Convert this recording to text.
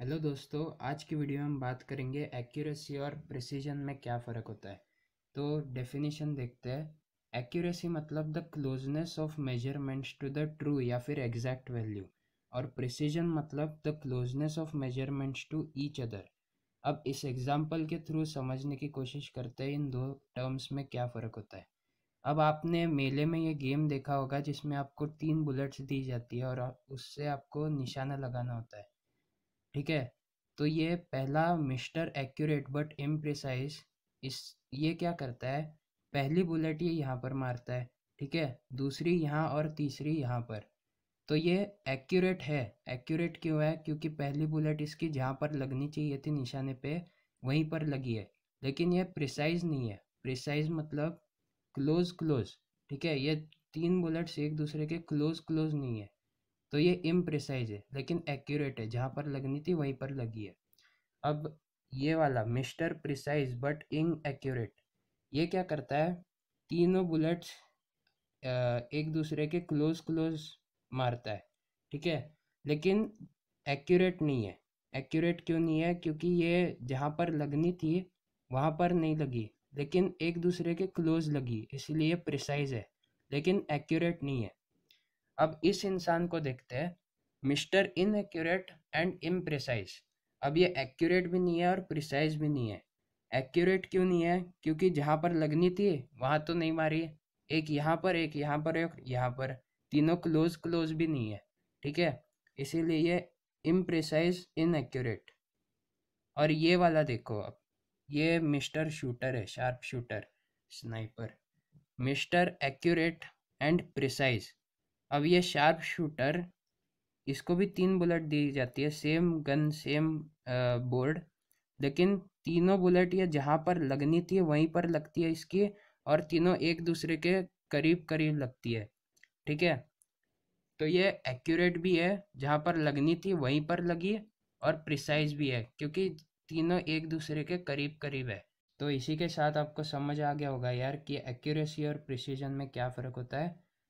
hello दोस्तों आज की वीडियो में हम बात करेंगे एक्यूरेसी और प्रिसीजन में क्या फ़र्क होता है तो डेफिनेशन देखते हैं एक्यूरेसी मतलब the closeness of measurements to the true या फिर एग्जैक्ट वैल्यू और प्रिसीजन मतलब the closeness of measurements to each other अब इस एग्ज़ाम्पल के थ्रू समझने की कोशिश करते हैं इन दो टर्म्स में क्या फ़र्क होता है अब आपने मेले में ये गेम देखा होगा जिसमें आपको तीन बुलेट्स दी जाती है और उससे आपको निशाना लगाना होता है ठीक है तो ये पहला मिस्टर एक्यूरेट बट इम्प्रिसाइज इस ये क्या करता है पहली बुलेट ये यहाँ पर मारता है ठीक है दूसरी यहाँ और तीसरी यहाँ पर तो ये एक्यूरेट है एक्यूरेट क्यों है क्योंकि पहली बुलेट इसकी जहाँ पर लगनी चाहिए थी निशाने पे वहीं पर लगी है लेकिन ये प्रिसाइज नहीं है प्रिसाइज मतलब क्लोज क्लोज ठीक है ये तीन बुलेट्स एक दूसरे के क्लोज क्लोज नहीं है तो ये इम्प्रिसाइज है लेकिन एक्यूरेट है जहाँ पर लगनी थी वहीं पर लगी है अब ये वाला mister precise but inaccurate ये क्या करता है तीनों बुलेट्स एक दूसरे के क्लोज क्लोज मारता है ठीक है लेकिन एक्यूरेट नहीं है एक्यूरेट क्यों नहीं है क्योंकि ये जहाँ पर लगनी थी वहाँ पर नहीं लगी लेकिन एक दूसरे के क्लोज लगी इसलिए प्रिसाइज है लेकिन एक्यूरेट नहीं है अब इस इंसान को देखते हैं मिस्टर इनएक्यूरेट एंड इम्प्रिसाइज अब ये एक्यूरेट भी नहीं है और प्रिसाइज भी नहीं है एक्यूरेट क्यों नहीं है क्योंकि जहाँ पर लगनी थी वहाँ तो नहीं मारी एक यहाँ पर एक यहाँ पर एक यहाँ पर तीनों क्लोज क्लोज भी नहीं है ठीक है इसीलिए ये इम्प्रिसाइज इनएक्यूरेट और ये वाला देखो अब ये मिस्टर शूटर है sharp shooter sniper mister accurate and precise अब ये शार्प शूटर इसको भी तीन बुलेट दी जाती है सेम गन सेम बोर्ड लेकिन तीनों बुलेट ये जहाँ पर लगनी थी वहीं पर लगती है इसकी और तीनों एक दूसरे के करीब करीब लगती है ठीक है तो ये एक्यूरेट भी है जहाँ पर लगनी थी वहीं पर लगी और प्रिसाइज भी है क्योंकि तीनों एक दूसरे के करीब करीब है तो इसी के साथ आपको समझ आ गया होगा यार कि एक्यूरेसी और प्रिसीजन में क्या फ़र्क होता है